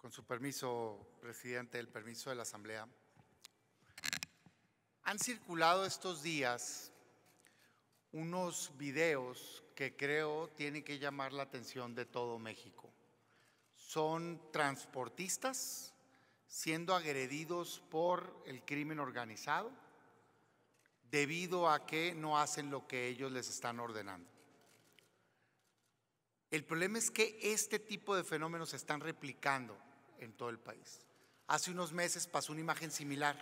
Con su permiso, presidente, el permiso de la Asamblea. Han circulado estos días unos videos que creo tienen que llamar la atención de todo México. Son transportistas siendo agredidos por el crimen organizado debido a que no hacen lo que ellos les están ordenando. El problema es que este tipo de fenómenos se están replicando en todo el país. Hace unos meses pasó una imagen similar.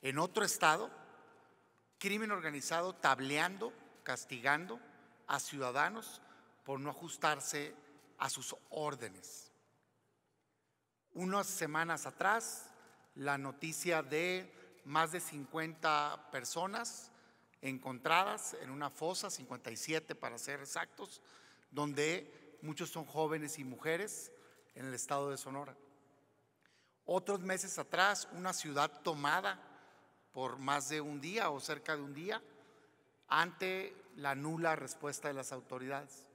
En otro estado, crimen organizado tableando, castigando a ciudadanos por no ajustarse a sus órdenes. Unas semanas atrás, la noticia de más de 50 personas encontradas en una fosa, 57 para ser exactos, donde muchos son jóvenes y mujeres en el estado de Sonora. Otros meses atrás, una ciudad tomada por más de un día o cerca de un día ante la nula respuesta de las autoridades.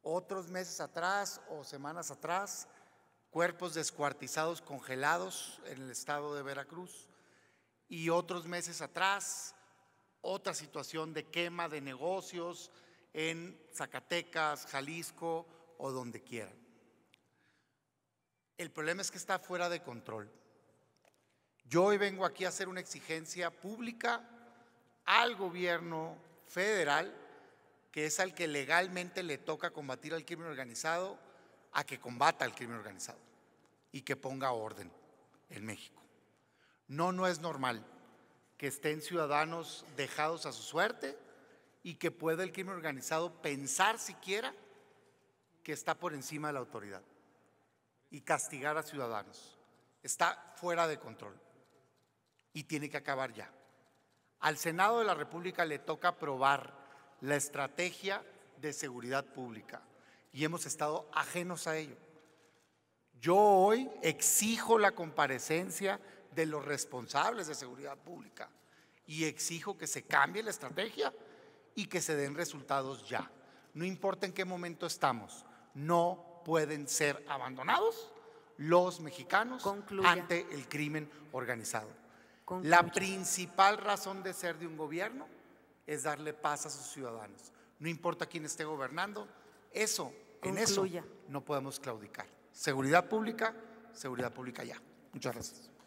Otros meses atrás o semanas atrás, cuerpos descuartizados, congelados en el estado de Veracruz. Y otros meses atrás, otra situación de quema de negocios en Zacatecas, Jalisco o donde quieran. El problema es que está fuera de control. Yo hoy vengo aquí a hacer una exigencia pública al gobierno federal, que es al que legalmente le toca combatir al crimen organizado, a que combata al crimen organizado y que ponga orden en México. No, no es normal que estén ciudadanos dejados a su suerte y que pueda el crimen organizado pensar siquiera que está por encima de la autoridad y castigar a ciudadanos. Está fuera de control y tiene que acabar ya. Al Senado de la República le toca aprobar la estrategia de seguridad pública y hemos estado ajenos a ello. Yo hoy exijo la comparecencia de los responsables de seguridad pública y exijo que se cambie la estrategia y que se den resultados ya. No importa en qué momento estamos, no pueden ser abandonados los mexicanos ante el crimen organizado. La principal razón de ser de un gobierno es darle paz a sus ciudadanos. No importa quién esté gobernando, eso, en eso no podemos claudicar. Seguridad pública, seguridad pública ya. Muchas gracias.